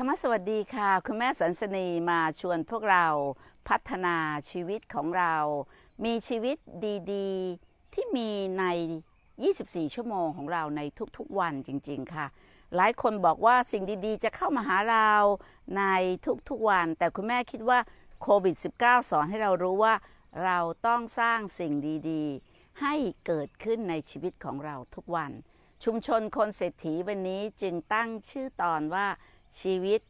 ธรรมสวัสดีค่ะคุณแม่สันสนีมาชวนพวกเราพัฒนาชีวิตของเรา มีชีวิตดี ๆ ที่มีใน 24 ชั่วโมงของเราในทุกๆวันจริง ๆค่ะ หลายคนบอกว่าสิ่งดี ๆ จะเข้ามาหาเราในทุกๆวัน แต่คุณแม่คิดว่าโควิด -19 สอนให้เรารู้ว่าเราต้องสร้างสิ่งดี ๆ ให้เกิดขึ้นในชีวิตของเราทุกวัน ชุมชนคนเศรษฐีวันนี้จึงตั้งชื่อตอนว่าชีวิต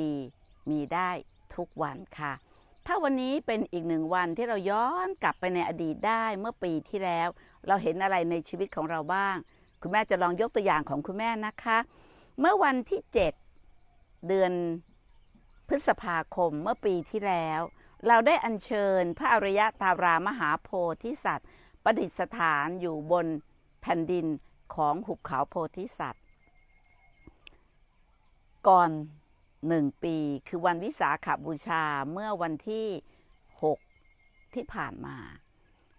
ดีๆ มีได้ทุกวันค่ะ ถ้าวันนี้เป็นอีกหนึ่งวันที่เราย้อนกลับไปในอดีตได้เมื่อปีที่แล้ว เราเห็นอะไรในชีวิตของเราบ้าง คุณแม่จะลองยกตัวอย่างของคุณแม่นะคะ เมื่อวันที่7เดือนพฤษภาคมเมื่อปีที่แล้ว เราได้อัญเชิญพระอริยะตารามหาโพธิสัตว์ ประดิษฐานอยู่บน แผ่นดินของหุบเขาโพธิสัตวก่อนหนึ่งปีคือวันวิสาขาบูชาเมื่อวันที่ 6 ที่ผ่านมา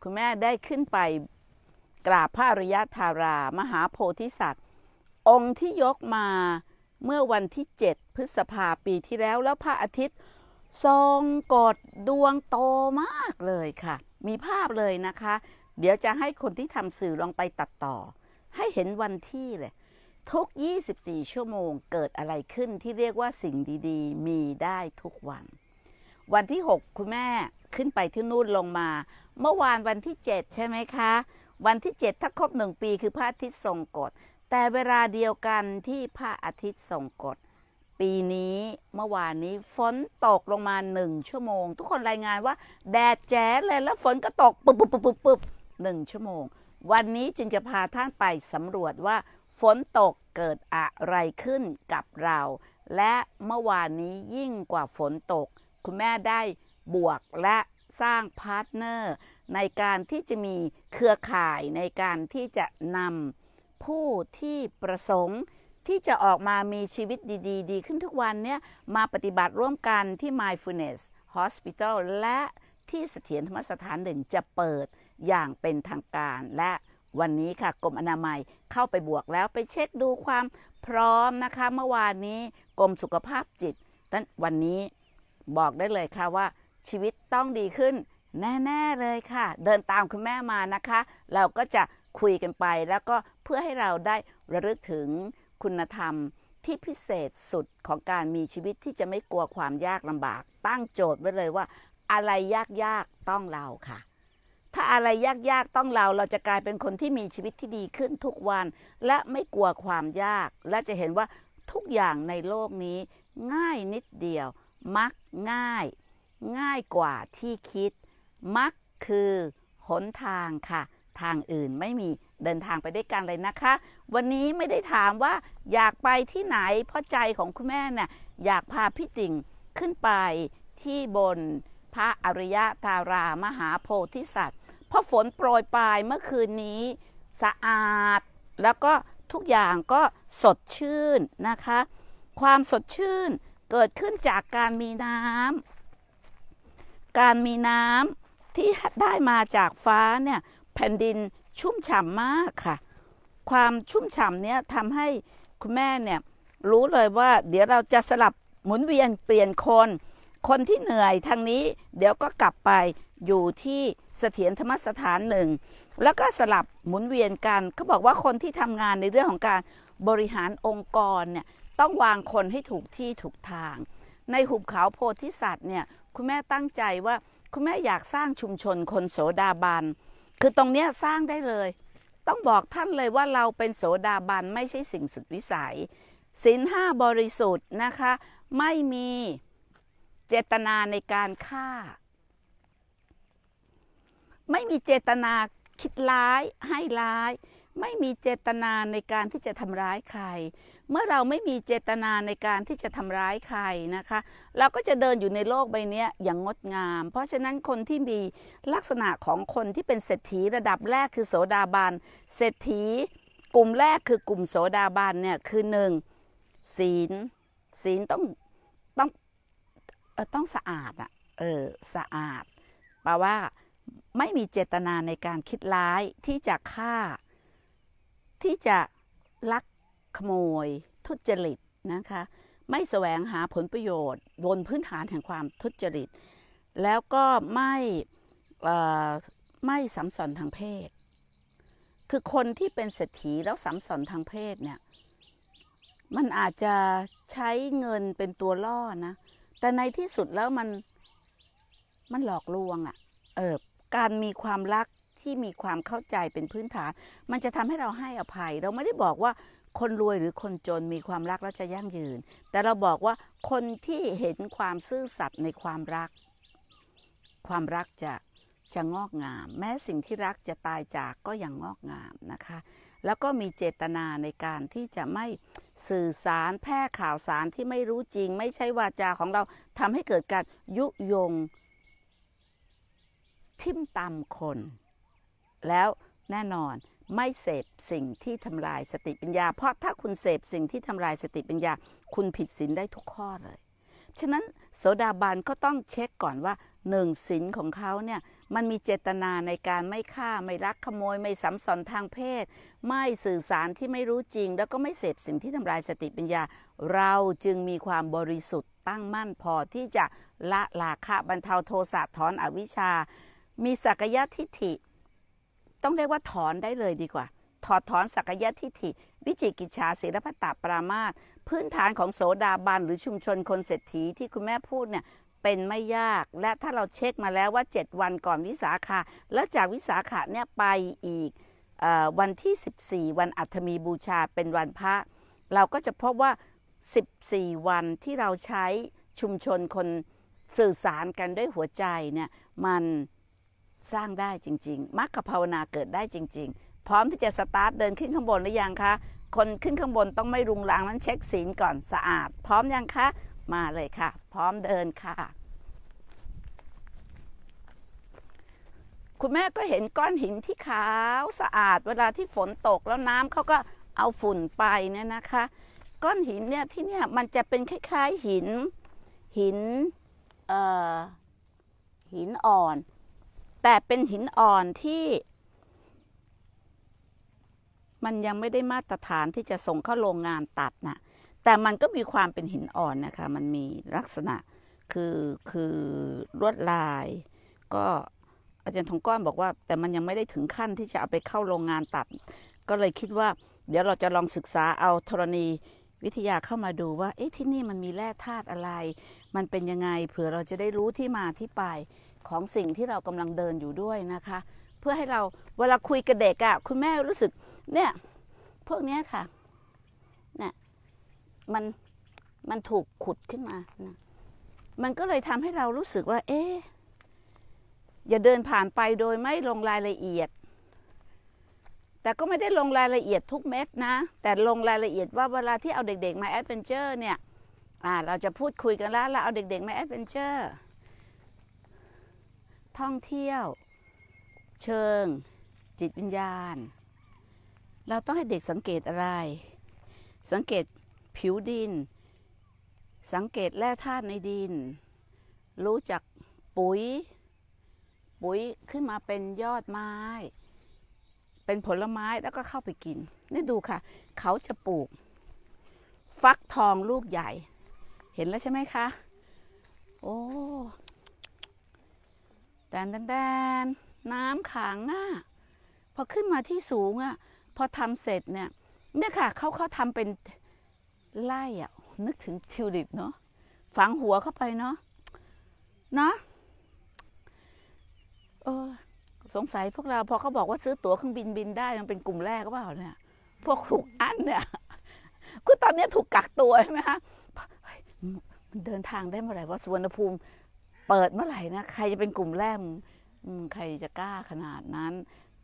คุณแม่ได้ขึ้นไปกราบพระอริยธารา มหาโพธิสัตว์ องค์ที่ยกมาเมื่อวันที่ 7 พฤษภาปีที่แล้ว แล้วพระอาทิตย์ ทรงกอดดวงโตมากเลยค่ะ มีภาพเลยนะคะ เดี๋ยวจะให้คนที่ทำสื่อลองไปตัดต่อ ให้เห็นวันที่เลยทุก 24 ชั่วโมงเกิดอะไรขึ้นที่เรียกว่าสิ่งดี ๆ มีได้ทุกวัน วันที่ 6 คุณแม่ขึ้นไปที่นู่นลงมา เมื่อวานวันที่ 7 ใช่ไหมคะ วันที่ 7 ถ้าครบหนึ่งปีคือพระอาทิตย์ทรงกฎแต่เวลาเดียวกันที่พระอาทิตย์ทรงกฎปีนี้เมื่อวานนี้ ฝนตกลงมาหนึ่งชั่วโมง ทุกคนรายงานว่าแดดแจ๊เลยแล้ว ฝนก็ตกปุ๊บปุ๊บปุ๊บปุ๊บหนึ่งชั่วโมง วันนี้จึงจะพาท่านไปสำรวจว่าฝนตกเกิดอะไรขึ้นกับเรา และเมื่อวานนี้ยิ่งกว่าฝนตก คุณแม่ได้บวกและสร้างพาร์ทเนอร์ ในการที่จะมีเครือข่ายในการที่จะนำผู้ที่ประสงค์ ที่จะออกมามีชีวิตดีๆดีขึ้นทุกวันเนี่ยมาปฏิบัติร่วมกันที่ Mindfulness Hospital และที่เสถียรธรรมสถานหนึ่งจะเปิดอย่างเป็นทางการและวันนี้ค่ะกรมอนามัยเข้าไปบวกแล้วไปเช็คดูความพร้อมนะคะ เมื่อวานนี้กรมสุขภาพจิตนั้นวันนี้บอกได้เลยค่ะว่า ชีวิตต้องดีขึ้นแน่ ๆเลยค่ะ เดินตามคุณแม่มานะคะ เราก็จะคุยกันไป แล้วก็เพื่อให้เราได้ระลึกถึงคุณธรรมที่พิเศษสุดของการมีชีวิตที่จะไม่กลัวความยากลำบาก ตั้งโจทย์ไว้เลยว่า อะไรยากๆต้องเราค่ะถ้าอะไรยาก ๆต้องเรา เราจะกลายเป็นคนที่มีชีวิตที่ดีขึ้นทุกวัน และไม่กลัวความยาก และจะเห็นว่าทุกอย่างในโลกนี้ง่ายนิดเดียว มักง่าย ง่ายกว่าที่คิด มักคือหนทางค่ะ ทางอื่นไม่มี เดินทางไปด้วยกันเลยนะคะ วันนี้ไม่ได้ถามว่าอยากไปที่ไหน เพราะใจของคุณแม่เนี่ยอยากพาพี่ติ่งขึ้นไปที่บนพระอริยะตารามหาโพธิสัตวพราะฝนโปรยปลายเมื่อคืนนี้สะอาด แล้วก็ทุกอย่างก็สดชื่นนะคะ ความสดชื่นเกิดขึ้นจากการมีน้ำการมีน้ำที่ได้มาจากฟ้าเนี่ยแผ่นดินชุ่มฉ่ำมากค่ะ ความชุ่มฉ่ำเนี่ยทำให้คุณแม่เนี่ยรู้เลยว่า เดี๋ยวเราจะสลับหมุนเวียนเปลี่ยนคน คนที่เหนื่อยทางนี้เดี๋ยวก็กลับไปอยู่ที่เสถียรธรรมสถานหนึ่งแล้วก็สลับหมุนเวียนกันเขาบอกว่าคนที่ทำงานในเรื่องของการบริหารองค์กรเนี่ยต้องวางคนให้ถูกที่ถูกทาง ในหุบเขาโพธิสัตว์เนี่ยคุณแม่ตั้งใจว่าคุณแม่อยากสร้างชุมชนคนโสดาบัน คือตรงเนี้ยสร้างได้เลย ต้องบอกท่านเลยว่าเราเป็นโสดาบัน ไม่ใช่สิ่งสุดวิสัยศีลห้าบริสุทธิ์นะคะไม่มีเจตนาในการฆ่าไม่มีเจตนาคิดร้ายให้ร้าย ไม่มีเจตนาในการที่จะทำร้ายใคร เมื่อเราไม่มีเจตนาในการที่จะทำร้ายใครนะคะ เราก็จะเดินอยู่ในโลกใบนี้อย่างงดงาม เพราะฉะนั้นคนที่มีลักษณะของคนที่เป็นเศรษฐีระดับแรกคือโสดาบันเศรษฐีกลุ่มแรกคือกลุ่มโสดาบันเนี่ยคือหนึ่งศีล ศีลต้องต้องต้องสะอาดอะเออ สะอาดแปลว่าไม่มีเจตนาในการคิดร้ายที่จะฆ่าที่จะลักขโมย ทุจริตนะคะ ไม่แสวงหาผลประโยชน์บนพื้นฐานแห่งความทุจริต แล้วก็ไม่ไม่สัมสอนทางเพศ คือคนที่เป็นเศรษฐีแล้วสัมสอนทางเพศเนี่ย มันอาจจะใช้เงินเป็นตัวล่อนะ แต่ในที่สุดแล้วมันมันหลอกลวงอะ่ะเออการมีความรักที่มีความเข้าใจเป็นพื้นฐานมันจะทำให้เราให้อภัย เราไม่ได้บอกว่าคนรวย หรือคนจนมีความรักแล้วจะยั่งยืน แต่เราบอกว่าคนที่เห็นความซื่อสัตย์ในความรัก ความรักจะจะงอกงาม แม้สิ่งที่รักจะตายจากก็ยังงอกงามนะคะ แล้วก็มีเจตนาในการที่จะไม่สื่อสารแพร่ข่าวสารที่ไม่รู้จริง ไม่ใช่วาจาของเราทำให้เกิดการยุยงทิมตามคน แล้วแน่นอนไม่เสพสิ่งที่ทำลายสติปัญญา เพราะถ้าคุณเสพสิ่งที่ทำลายสติปัญญา คุณผิดศีลได้ทุกข้อเลยฉะนั้นโสดาบันก็ต้องเช็คก่อนว่าหนึ่งศีลของเขาเนี่ยมันมีเจตนาในการไม่ฆ่าไม่รักขโมยไม่สัมสอนทางเพศ ไม่สื่อสารที่ไม่รู้จริงแล้วก็ไม่เสพสิ่งที่ทำลายสติปัญญา เราจึงมีความบริสุทธิ์ตั้งมั่นพอที่จะละลาคะบรรเทาโทสะถอนอวิชชามีสักยะทิฏฐิ ต้องเรียกว่าถอนได้เลยดีกว่า ถอดถอนสักยะทิฏฐิ วิจิกิจชาศีลพัตตาปรามาส พื้นฐานของโสดาบัน หรือชุมชนคนเศรษฐีที่คุณแม่พูดเนี่ย เป็นไม่ยาก และถ้าเราเช็คมาแล้วว่า 7 วันก่อนวิสาขา แล้วจากวิสาขาเนี่ย ไปอีกอวันที่ 14 วันอัฐมีบูชาเป็นวันพระ เราก็จะพบว่า14วันที่เราใช้ชุมชนคนสื่อสารกันด้วยหัวใจเนี่ยมันสร้างได้จริง ๆมรรคภาวนาเกิดได้จริง ๆ พร้อมที่จะสตาร์ทเดินขึ้นข้างบนหรือยังคะ คนขึ้นข้างบนต้องไม่รุงรังนั้นเช็คศีลก่อนสะอาด พร้อมยังคะ มาเลยค่ะ พร้อมเดินค่ะ คุณแม่ก็เห็นก้อนหินที่ขาวสะอาด เวลาที่ฝนตกแล้วน้ำเขาก็เอาฝุ่นไปเนี่ยนะคะ ก้อนหินเนี่ยที่เนี่ยมันจะเป็นคล้ายๆหิน หินหินอ่อนแต่เป็นหินอ่อนที่มันยังไม่ได้มาตรฐานที่จะส่งเข้าโรงงานตัดนะแต่มันก็มีความเป็นหินอ่อนนะคะ มันมีลักษณะคือคือลวดลาย ก็อาจารย์ทองก้อนบอกว่าแต่มันยังไม่ได้ถึงขั้นที่จะเอาไปเข้าโรงงานตัด ก็เลยคิดว่าเดี๋ยวเราจะลองศึกษาเอาธรณีวิทยาเข้ามาดูว่าเอ๊ะที่นี่มันมีแร่ธาตุอะไร มันเป็นยังไงเผื่อเราจะได้รู้ที่มาที่ไปของสิ่งที่เรากำลังเดินอยู่ด้วยนะคะ เพื่อให้เราเวลาคุยกับเด็กอะ่ะคุณแม่รู้สึกเนี่ยพวกนี้ค่ะเนี่ยมันมันถูกขุดขึ้นมานะมันก็เลยทำให้เรารู้สึกว่าเอ๊อย่าเดินผ่านไปโดยไม่ลงรายละเอียด แต่ก็ไม่ได้ลงรายละเอียดทุกเม็ดนะ แต่ลงรายละเอียดว่าเวลาที่เอาเด็ก ๆมาแอดเวนเจอร์เนี่ยเราจะพูดคุยกันแล้วเราเอาเด็กๆมาแอดเวนเจอร์ท่องเที่ยว เชิง จิตวิญญาณ เราต้องให้เด็กสังเกตอะไร สังเกตผิวดิน สังเกตแร่ธาตุในดิน รู้จักปุ๋ย ปุ๋ยขึ้นมาเป็นยอดไม้ เป็นผลไม้แล้วก็เข้าไปกิน นี่ดูค่ะ เขาจะปลูก ฟักทองลูกใหญ่ เห็นแล้วใช่ไหมคะ โอ้แดนแดนแนน้ำขังอ่ะพอขึ้นมาที่สูงอ่ะพอทำเสร็จเนี่ย เนี่ยค่ะเขาเขาทำเป็นไล่อ่ะนึกถึงทิวลิปเนาะฝังหัวเข้าไปเนาะเนาะเออ สงสัยพวกเราพอเขาบอกว่าซื้อตั๋วเครื่องบินบินได้มันเป็นกลุ่มแรกก็เปล่า เนี่ยพวกถูกอั้นเนี่ยกอตอนนี้ถูกกักตัวใช่ไหมคะมันเดินทางได้เมื่อไหร่ว่าสุวรรณภูมิเปิดเมื่อไหร่นะใครจะเป็นกลุ่มแรกใครจะกล้าขนาดนั้น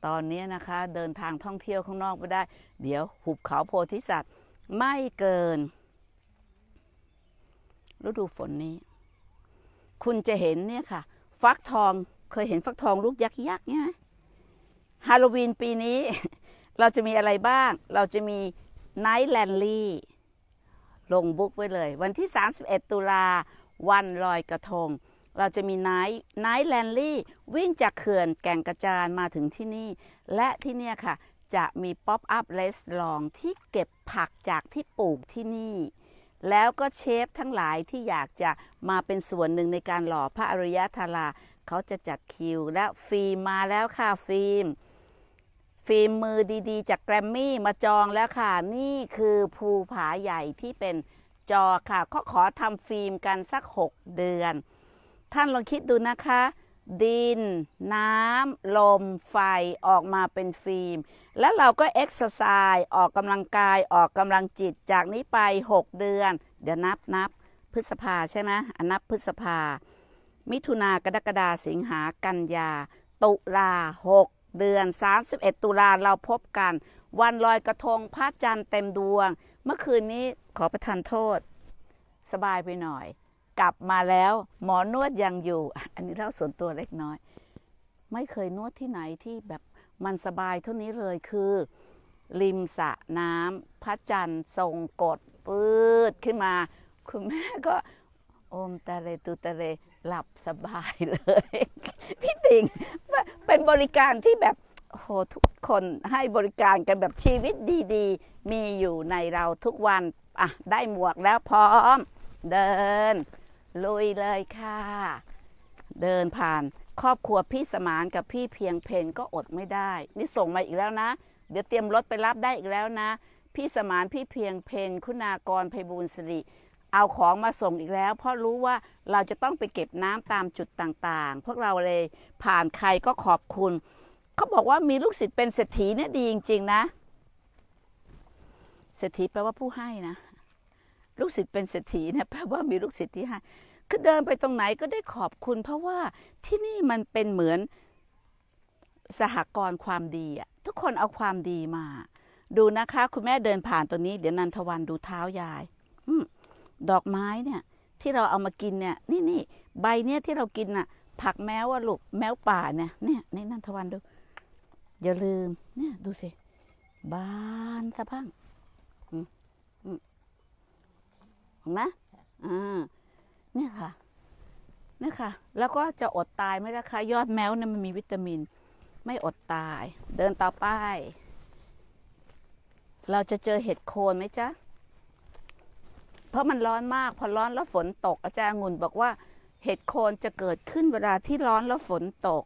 ตอนนี้นะคะ เดินทางท่องเที่ยวข้างนอกไม่ได้ เดี๋ยวหุบเขาโพธิสัตว์ ไม่เกิน ฤดูฝนนี้ คุณจะเห็นเนี่ยค่ะ ฟักทอง เคยเห็นฟักทองลูกยักษ์ยักษ์เนี่ยฮาโลวีนปีนี้ เราจะมีอะไรบ้าง เราจะมีไนท์แลนลี่ลงบุ๊กไว้เลย วันที่ 31 ตุลา วันลอยกระทงเราจะมีไนท์ไนท์แลนลี่วิ่งจากเขื่อนแก่งกระจานมาถึงที่นี่ และที่นี่ค่ะจะมีป๊อปอัพเลสลองที่เก็บผักจากที่ปลูกที่นี่ แล้วก็เชฟทั้งหลายที่อยากจะมาเป็นส่วนหนึ่งในการหล่อพระอริยธารา เขาจะจัดคิวและฟิล์มมาแล้วค่ะฟิล์มฟิล์มมือดี ๆ จากแกรมมี่มาจองแล้วค่ะ นี่คือภูผาใหญ่ที่เป็นจอค่ะ เขาขอทำฟิล์มกันสัก 6 เดือนท่านลองคิดดูนะคะ ดิน น้ำ ลม ไฟ ออกมาเป็นฟิล์ม แล้วเราก็เอ็กซ์ไซส์ออกกำลังกาย ออกกำลังจิต จากนี้ไป 6 เดือน เดี๋ยวนับนับพฤษภาใช่ไหม อันนับพฤษภา มิถุนากรกฎาสิงหากันยา ตุลาหกเดือน 31 ตุลาเราพบกัน วันลอยกระทง พระจันทร์เต็มดวง เมื่อคืนนี้ขอประทานโทษ สบายไปหน่อยกลับมาแล้วหมอนวดยังอยู่อันนี้เล่าส่วนตัวเล็กน้อย ไม่เคยนวดที่ไหนที่แบบมันสบายเท่านี้เลยคือ ริมสระน้ำพระจันทร์ ทรงกดปืดขึ้นมา คุณแม่ก็อมตะเลตุตะเลหลับสบายเลย พี่ติงเป็นบริการที่แบบโหทุกคนให้บริการกันแบบชีวิตดีๆ มีอยู่ในเราทุกวัน อ่ะ ได้หมวกแล้วพร้อม เดินลุยเลยค่ะ เดินผ่าน ครอบครัวพี่สมานกับพี่เพียงเพนก็อดไม่ได้นี่ส่งมาอีกแล้วนะ เดี๋ยวเตรียมรถไปรับได้อีกแล้วนะ พี่สมานพี่เพียงเพนคุณากรไพบูลสิริเอาของมาส่งอีกแล้ว เพราะรู้ว่าเราจะต้องไปเก็บน้ำตามจุดต่างๆพวกเราเลยผ่านใครก็ขอบคุณเขาบอกว่ามีลูกศิษย์เป็นเศรษฐีเนี่ยดีจริง ๆ นะเศรษฐีแปลว่าผู้ให้นะลูกศิษย์เป็นเศรษฐีนะแปลว่ามี ลูกศิษย์ที่ห้าคือเดินไปตรงไหนก็ได้ขอบคุณ เพราะว่าที่นี่มันเป็นเหมือน สหกรณ์ความดีอะทุกคนเอาความดีมา ดูนะคะ คุณแม่เดินผ่านตัวนี้ เดี๋ยวนันทวันดูเท้ายายอดอกไม้เนี่ย ที่เราเอามากินเนี่ย นี่นี่ใบเนี่ยที่เรากินน่ะ ผักแมวอะลูกแมวป่าเนี่ยเนี่ยนี่นันทวันดู อย่าลืม เนี่ย ดูสิบานสะพังไหมอ่าเนี่ยค่ะ เนี่ยค่ะ แล้วก็จะอดตายไม่ละคะ ยอดแมวเนี่ยมันมีวิตามิน ไม่อดตาย เดินต่อไป เราจะเจอเห็ดโคนไหมจ๊ะ เพราะมันร้อนมากพอร้อนแล้วฝนตก อาจารย์งุ่น บอกว่าเห็ดโคนจะเกิดขึ้นเวลาที่ร้อนแล้วฝนตก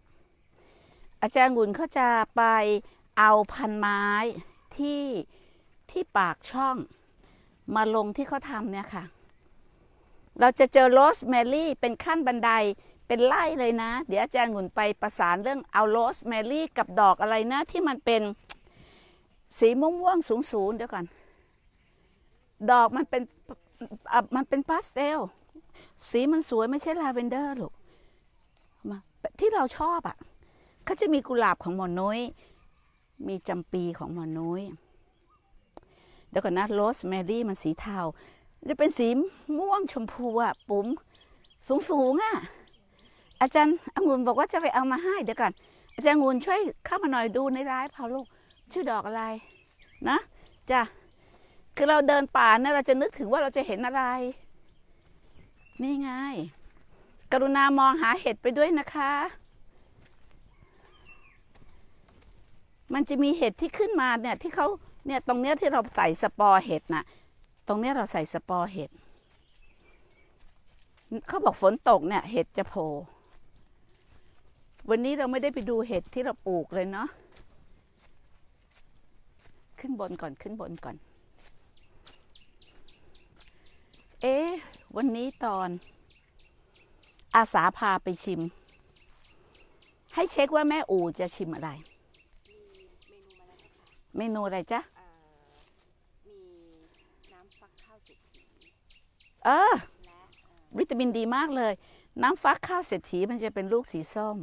อาจารย์งุ่นเขาจะ ไปเอาพันไม้ที่ที่ปากช่องมาลงที่เขาทำเนี่ยค่ะ เราจะเจอโรสแมรี่เป็นขั้นบันได เป็นไล่เลยนะ เดี๋ยวอาจารย์หนุนไปประสานเรื่อง เอาโรสแมรี่กับดอกอะไรนะ ที่มันเป็นสีม่วงๆสูงๆเดี๋ยวก่อน ดอกมันเป็นมันเป็นพาสเทลสีมันสวยไม่ใช่ลาเวนเดอร์หรอกมาที่เราชอบอะ่ะเขาจะมีกุหลาบของหมอนุุ้ยมีจำปีของหมอนุุ้ยเดี๋ยวก่อนนะโรสแมรี่มันสีเทาจะเป็นสีม่วงชมพูอะปุ๋มสูงสูงอะอาจารย์องุ่นบอกว่าจะไปเอามาให้เดี๋ยวก่อนอาจารย์องุ่นช่วยเข้ามาหน่อยดูในร้ายผาลูก ชื่อดอกอะไรนะจ้ะคือเราเดินป่าเนี่ยเราจะนึกถึงว่าเราจะเห็นอะไร นี่ไง กรุณามองหาเห็ดไปด้วยนะคะ มันจะมีเห็ดที่ขึ้นมาเนี่ยที่เขาเนี่ยตรงเนี้ยที่เราใส่สปอร์เห็ดน่ะ ตรงเนี้ยเราใส่สปอร์เห็ดเขาบอกฝนตกเนี่ย เห็ดจะโผล่วันนี้เราไม่ได้ไปดูเห็ดที่เราปลูกเลยเนาะขึ้นบนก่อนขึ้นบนก่อน เอ๊วันนี้ตอน อาสาพาไปชิม ให้เช็คว่าแม่อูจะชิมอะไรเมนูอะไรจ๊ะเออ วิตามินดีมากเลย น้ำฟักข้าวเศรษฐีมันจะเป็นลูกสีส้ม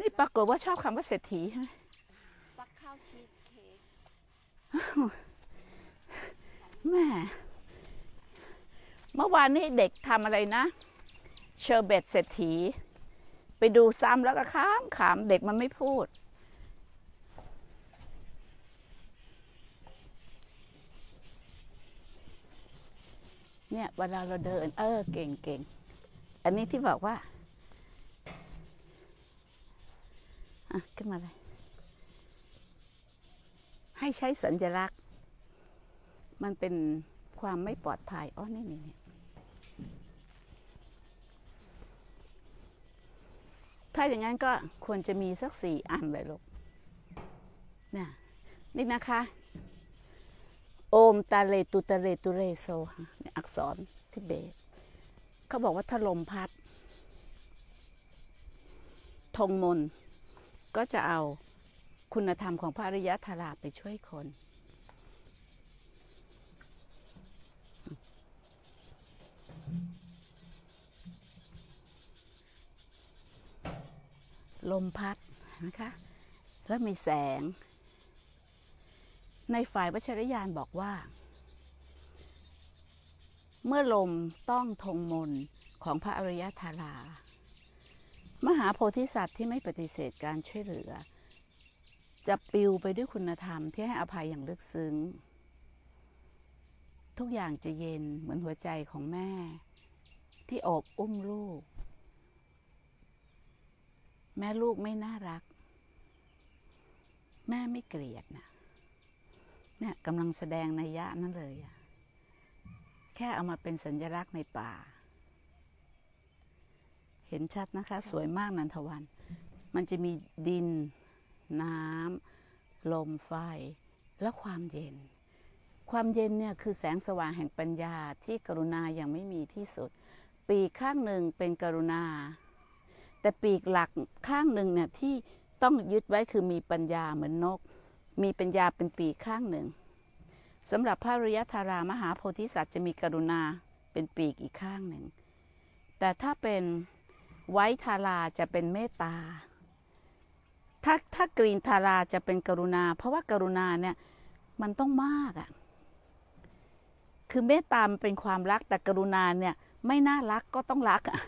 นี่ปรากฏว่าชอบคำว่าเศรษฐีใช่ไหมฟักข้าว ชีสเค้กแม่ เมื่อวานนี้เด็กทำอะไรนะ เชอร์เบตเศรษฐี ไปดูซ้ำแล้วก็ข้ามขามเด็กมันไม่พูดเนี่ยเวลาเราเดินเออเก่งเก่งอันนี้ที่บอกว่า อ่ะ ขึ้นมาเลย ให้ใช้สัญลักษณ์ มันเป็นความไม่ปลอดภัยอ๋อนี่นี่นี่ถ้าอย่างนั้นก็ควรจะมีสักสี่อันเลยลูกนี่นี่นะคะโอมตาเลตุตาเลตุเรโซนอักษรทิเบตเขาบอกว่าถ้าลมพัดธงมนก็จะเอาคุณธรรมของพระอริยธาราไปช่วยคน ลมพัดนะคะแล้วมีแสงในฝ่ายวัชรยานบอกว่า เมื่อลมต้องทงมนของพระอริยธารามหาโพธิสัตว์ที่ไม่ปฏิเสธการช่วยเหลือ จะปิวไปด้วยคุณธรรมที่ให้อภัยอย่างลึกซึ้ง ทุกอย่างจะเย็นเหมือนหัวใจของแม่ ที่โอบอุ้มลูก แม่ลูกไม่น่ารัก แม่ไม่เกลียดนะเนี่ยกำลังแสดงนัยยะนั่นเลยแค่เอามาเป็นสัญลักษณ์ในป่า เห็นชัดนะคะสวยมากนันทวัน มันจะมีดินน้ำลมไฟ และความเย็น ความเย็นเนี่ยคือแสงสว่างแห่งปัญญาที่กรุณายังไม่มีที่สุด ปีกข้างหนึ่งเป็นกรุณา แต่ปีกหลักข้างหนึ่งเนี่ยที่ต้องยึดไว้คือมีปัญญาเหมือนนกมีปัญญาเป็นปีข้างหนึ่งสำหรับพระริยธารามหาโพธิสัตว์จะมีกรุณาเป็นปีกอีกข้างหนึ่ง แต่ถ้าเป็นไว้ทาราจะเป็นเมตตาถ้าถ้า กรีนทาราจะเป็นกรุณา เพราะว่ากรุณาเนี่ยมันต้องมากอะ่ะคือเมตตามเป็นความรักแต่กรุณาเนี่ย ไม่น่ารักก็ต้องรักอ่ะ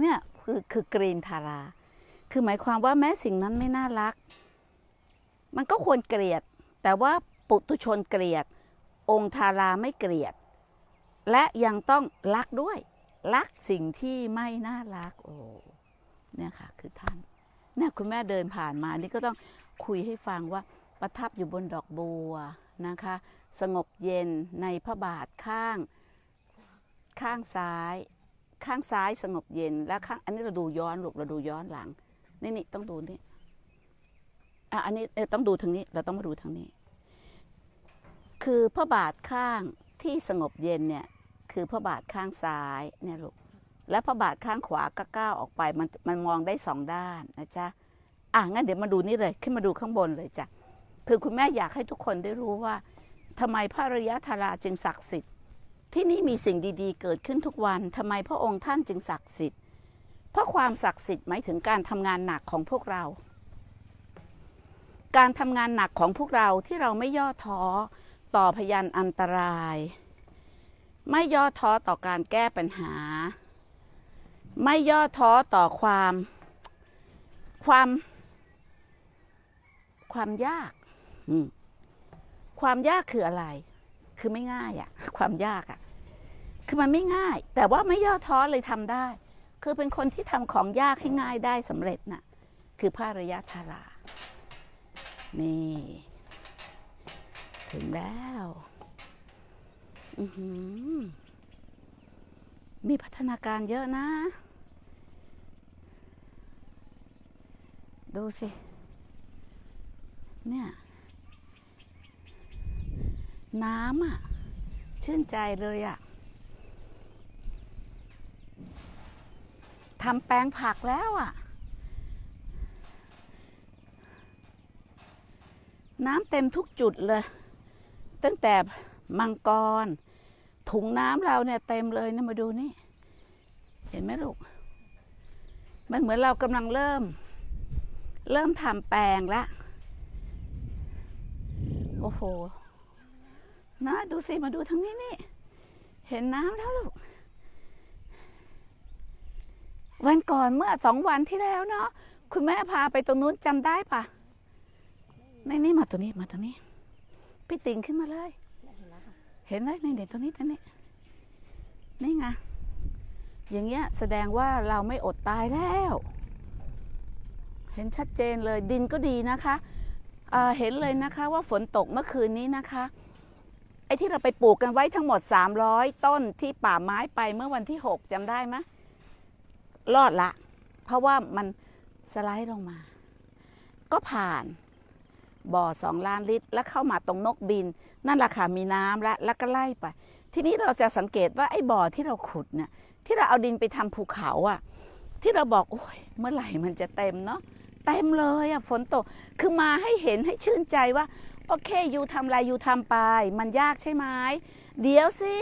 เนี่ยคือคือกรีนทารา คือหมายความว่าแม้สิ่งนั้นไม่น่ารักมันก็ควรเกลียดแต่ว่าปุตุชนเกลียด องค์ทาราไม่เกลียด และยังต้องรักด้วยรักสิ่งที่ไม่น่ารักโอ้เนี่ยค่ะ คือท่านนี่คุณแม่เดินผ่านมานี่ก็ต้องคุยให้ฟังว่าประทับอยู่บนดอกบัวนะคะ สงบเย็นในพระบาทข้างข้างซ้ายข้างซ้ายสงบเย็นแล้วข้างอันนี้เราดูย้อนหลบกเราดูย้อนหลังนี่นี่ต้องดูนี่อ่ะ อันนี้ ต้องดูทางนี้ เราต้องมาดูทางนี้ คือพระบาทข้างที่สงบเย็นเนี่ย คือพระบาทข้างซ้ายเนี่ยลูก และพระบาทข้างขวาก็ก้าวออกไป มันมันมองได้สองด้านนะจ๊ะ อ่ะ งั้นเดี๋ยวมาดูนี่เลย ขึ้นมาดูข้างบนเลยจ้ะ คือคุณแม่อยากให้ทุกคนได้รู้ว่า ทำไมพระริยธาราจึงศักดิ์สิทธิ์ ที่นี่มีสิ่งดีๆเกิดขึ้นทุกวัน ทำไมพระองค์ท่านจึงศักดิ์สิทธิ์ เพราะความศักดิ์สิทธิ์หมายถึงการทำงานหนักของพวกเราการทำงานหนักของพวกเราที่เราไม่ย่อท้อต่อพยานอันตราย ไม่ย่อท้อต่อการแก้ปัญหา ไม่ย่อท้อต่อความ ความความยากความยากคืออะไร คือไม่ง่ายอะความยากอะคือมันไม่ง่าย แต่ว่าไม่ย่อท้อเลยทำได้ คือเป็นคนที่ทำของยากให้ง่ายได้สำเร็จนะ่ะ คือพระระยะธารานี่ ถึงแล้ว มีพัฒนาการเยอะนะ ดูสิเนี่ยน้ำอ่ะ ชื่นใจเลยอ่ะทำแปลงผักแล้วอ่ะน้ำเต็มทุกจุดเลย ตั้งแต่มังกร ถุงน้ำเราเนี่ยเต็มเลยนะมาดูนี่ เห็นไหมลูก มันเหมือนเรากำลังเริ่ม เริ่มทำแปลงละโอ้โหนะดูสิมาดูทางนี้นี่ เห็นน้ำแล้วลูก วันก่อนเมื่อสองวันที่แล้วเนาะคุณแม่พาไปตรงนู้นจำได้ปะนี่นี่มาตัวนี้มาตัวนี้ พี่ติ่งขึ้นมาเลยเห็นไหมนี่เด็กตัวนี้ตัวนี้ นี่ไงอย่างเงี้ย แสดงว่าเราไม่อดตายแล้ว เห็นชัดเจนเลย ดินก็ดีนะคะเเห็นเลยนะคะ ว่าฝนตกเมื่อคืนนี้นะคะ ไอ้ที่เราไปปลูกกันไว้ทั้งหมด300ต้นที่ป่าไม้ไปเมื่อวันที่6จำได้ไหมรอดละเพราะว่ามันสไลด์ลงมา ก็ผ่านบ่อสองล้านลิตรแล้วเข้ามาตรงนกบิน นั่นแหละค่ะมีน้ำละแล้วก็ไล่ไปทีนี้เราจะสังเกตว่าไอ้บ่อที่เราขุดเนี่ยที่เราเอาดินไปทำภูเขาอะที่เราบอกโอ้ยเมื่อไหร่มันจะเต็มเนาะเต็มเลยอะฝนตกคือมาให้เห็นให้ชื่นใจว่า โอเคยูทำอะไรยูทำไป มันยากใช่ไหมเดี๋ยวสิ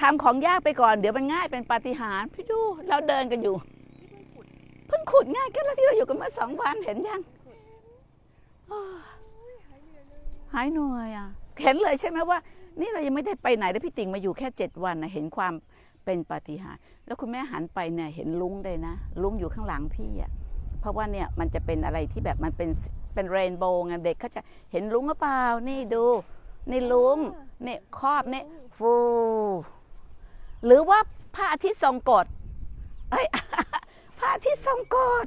ทำของยากไปก่อน เดี๋ยวมันง่าย เป็นปาฏิหาริย์พี่ดู เราเดินกันอยู่ เพิ่งขุดง่ายแค่ที่เราอยู่กันเมื่อสองวันเห็นยังหายเหนื่อยอ่ะเห็นเลยใช่ไหมว่า นี่เรายังไม่ได้ไปไหนแล้วพี่ติ่งมาอยู่แค่เจ็ดวันนะเห็นความเป็นปฏิหาริย์แล้วคุณแม่หันไปเนี่ยเห็นลุงเลยนะลุงอยู่ข้างหลังพี่อ่ะเพราะว่าเนี่ยมันจะเป็นอะไรที่แบบมันเป็นเป็นเรนโบว์ไงเด็กเขาจะเห็นลุงหรือเปล่านี่ดูนี่ลุงนี่ครอบนี่ฟูหรือว่าพระอาทิตย์ทรงกฎเอ้ยพระอาทิตย์ทรงกฎ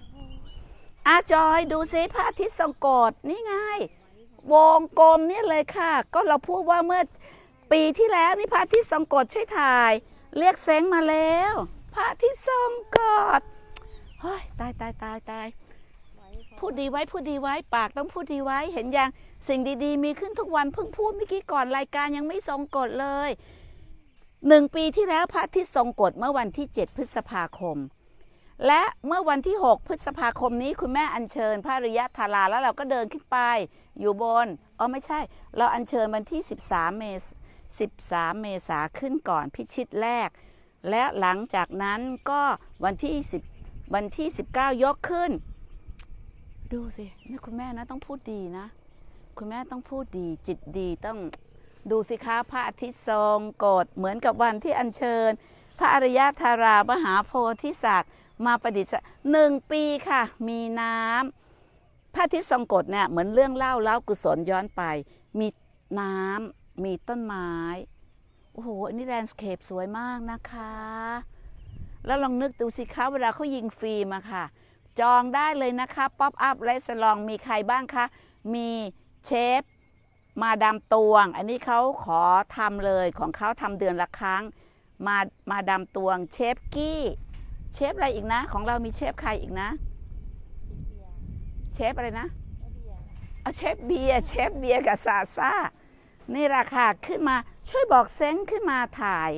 อาจอยดูซิพระอาทิตย์ทรงกฎนี่ไงวงกลมนี่เลยค่ะ ก็เราพูดว่าเมื่อปีที่แล้วนี่พระที่ทรงกฎช่วยถ่าย เรียกแสงมาแล้ว พระที่ทรงกฎเฮ้ยตายตายตายตายพูดดีไว้พูดดีไว้ปากต้องพูดดีไว้เห็นยังสิ่งดีๆ มีขึ้นทุกวันเพิ่งพูดเมื่อกี้ก่อนรายการยังไม่ทรงกฎเลยหนึ่งปีที่แล้วพระที่ทรงกฎเมื่อวันที่ 7 พฤษภาคมและเมื่อวันที่ 6 พฤษภาคมนี้ คุณแม่อัญเชิญ พระริยะธาราแล้วเราก็เดินขึ้นไปอยู่บนอ๋อไม่ใช่ เราอัญเชิญวันที่ 13 เมษ13 เมษาขึ้นก่อนพิชิตแรก และหลังจากนั้นก็วันที่10วันที่ 19 ยกขึ้น ดูสินี่คุณแม่นะต้องพูดดีนะ คุณแม่ต้องพูดดีจิตดีต้องดูสิคะ พระอาทิตย์ทรงกดเหมือนกับวันที่อัญเชิญพระอริยธารามหาโพธิสัตว์มาประดิษฐ์หนึ่งปีค่ะ มีน้ำพระทิตส์งกฎเนี่ย เหมือนเรื่องเล่า เล่ากุศลย้อนไป มีน้ำ มีต้นไม้ โอ้โหอันนี้แลนด์สเคปสวยมากนะคะ แล้วลองนึกดูสิคะเวลาเขายิงฟรีมาค่ะ จองได้เลยนะคะ ป๊อปอัพไรสลอง มีใครบ้างคะ มีเชฟมาดามตวง อันนี้เขาขอทำเลยของเขาทำเดือนละครั้ง มา มาดามตวงเชฟกี้เชฟอะไรอีกนะของเรามีเชฟใครอีกนะเชฟอะไรนะเอาเชฟเบียเชฟเบียกับซาซานี่ราคาขึ้นมาช่วยบอกเซ้งขึ้นมาถ่าย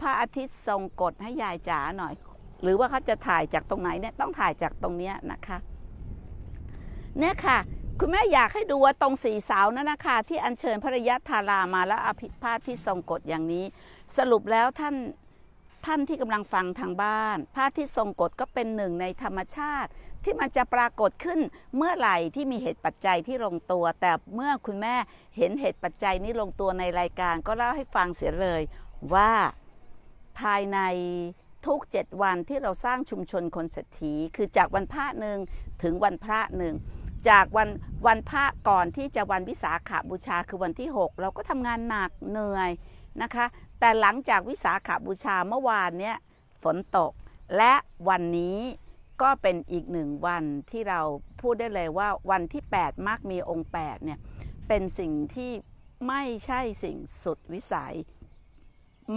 พระอาทิตย์ทรงกฎให้ยายจ๋าหน่อย หรือว่าเขาจะถ่ายจากตรงไหนเนี่ยต้องถ่ายจากตรงเนี้ยนะคะเนี่ยค่ะ คุณแม่อยากให้ดูว่าตรงสีสาวนั่นนะคะ ที่อัญเชิญพระยะธารามาแล้วอภิพาที่ทรงกฎอย่างนี้ สรุปแล้วท่านท่านที่กำลังฟังทางบ้าน พระที่ทรงกฎก็เป็นหนึ่งในธรรมชาติ ที่มันจะปรากฏขึ้นเมื่อไหร่ที่มีเหตุปัจจัยที่ลงตัว แต่เมื่อคุณแม่เห็นเหตุปัจจัยนี้ลงตัวในรายการ ก็เล่าให้ฟังเสียเลยว่าภายในทุกเจ็ดวันที่เราสร้างชุมชนคนเศรษฐีคือจากวันพระหนึ่งถึงวันพระหนึ่ง จากวันวันพระก่อนที่จะวันวิสาขาบูชาคือวันที่ 6 เราก็ทำงานหนักเหนื่อยนะคะแต่หลังจากวิสาขาบูชาเมื่อวานเนี้ยฝนตก และวันนี้ก็เป็นอีกหนึ่งวันที่เราพูดได้เลยว่าวันที่ 8มากมีองค์ 8เนี่ยเป็นสิ่งที่ไม่ใช่สิ่งสุดวิสัย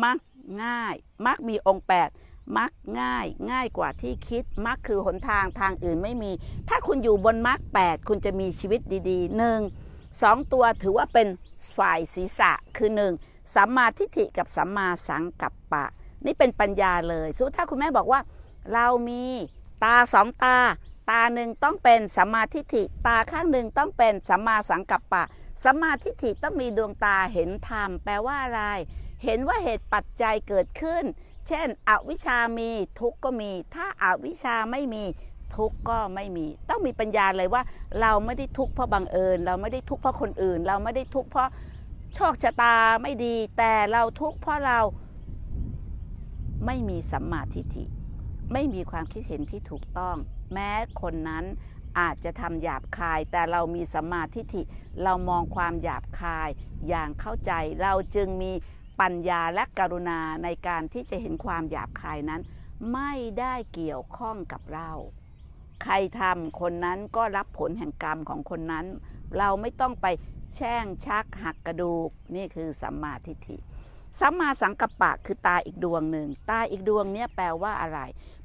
มักง่ายมักมีองค์ 8มักง่ายง่ายกว่าที่คิดมักคือหนทางทางอื่นไม่มี ถ้าคุณอยู่บนมักแปดคุณจะมีชีวิตดีๆหนึ่งสองตัวถือว่าเป็นฝ่ายศีรษะคือหนึ่งสัมมาทิฏฐิกับสัมมาสังกัปปะ นี่เป็นปัญญาเลยสมมติถ้าคุณแม่บอกว่า เรามีตาสองตา ตาหนึ่งต้องเป็นสัมมาทิฏฐิตาข้างหนึ่งต้องเป็นสัมมาสังกัปปะสัมมาทิฏฐิต้องมีดวงตาเห็นธรรม แปลว่าอะไรเห็นว่าเหตุปัจจัยเกิดขึ้น เช่นอวิชามีทุกก็มี ถ้าอาวิชาไม่มีทุกก็ไม่มี ต้องมีปัญญาเลยว่า เราไม่ได้ทุกข์เพราะบังเอิญเราไม่ได้ทุกข์เพราะคนอื่น เราไม่ได้ทุกข์เพราะโชคชะตาไม่ดีแต่เราทุกข์เพราะเราไม่มีสัมมาทิฏฐิไม่มีความคิดเห็นที่ถูกต้อง แม้คนนั้นอาจจะทำหยาบคาย แต่เรามีสัมมาทิฏฐิเรามองความหยาบคายอย่างเข้าใจ เราจึงมีปัญญาและกรุณาในการที่จะเห็นความหยาบคายนั้น ไม่ได้เกี่ยวข้องกับเรา ใครทำคนนั้นก็รับผลแห่งกรรมของคนนั้นเราไม่ต้องไปแช่งชัก หักกระดูกนี่คือสัมมาทิฏฐิสัมมาสังกัปปะคือตาอีกดวงหนึ่งตาอีกดวงเนี้ยแปลว่าอะไร